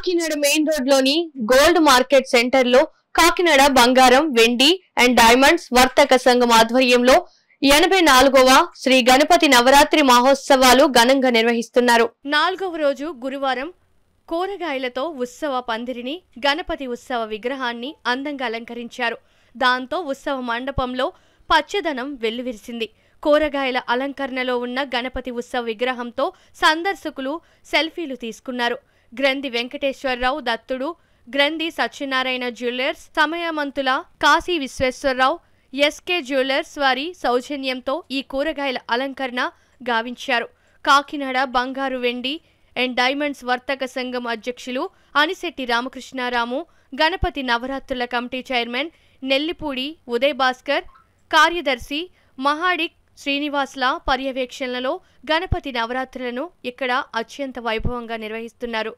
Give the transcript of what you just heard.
Kakinada main road లోని gold market centre లో కాకినాడ బంగారం వెండి అండ్ డైమండ్స్ వర్తక సంఘం ఆధ్వర్యంలో ఎనభై నాలుగవ శ్రీ గణపతి నవరాత్రి మహోత్సవాలు ఘనంగా నిర్వహిస్తున్నారు నాలుగవ రోజు గురువారం కూరగాయలతో ఉత్సవ పందిరిని గణపతి ఉత్సవ విగ్రహాన్ని అందంగా అలంకరించారు దాంతో ఉత్సవ మండపంలో పచ్చదనం వెల్లువిరిసింది కూరగాయల అలంకరణలో ఉన్న గణపతి ఉత్సవ విగ్రహంతో సందర్శకులు సెల్ఫీలు తీసుకున్నారు గ్రంథి వెంకటేశ్వరరావు దత్తుడు Granthi Satyanarayana jewellers Samayamanthula Kashi Visweswararao SK jewellers వారి సౌజన్యంతో ఈ కూరగాయల అలంకరణ గావించారు కాకినాడ బంగారు వెండి అండ్ డైమండ్స్ వర్తక సంఘం అధ్యక్షులు అనిశెట్టి రామకృష్ణారాము గణపతి నవరాత్రుల కమిటీ చైర్మన్ నెల్లిపూడి ఉదయ్ భాస్కర్ కార్యదర్శి మహాడిక్ శ్రీనివాస్ల పర్యవేక్షణలో గణపతి నవరాత్రులను ఇక్కడ అత్యంత వైభవంగా నిర్వహిస్తున్నారు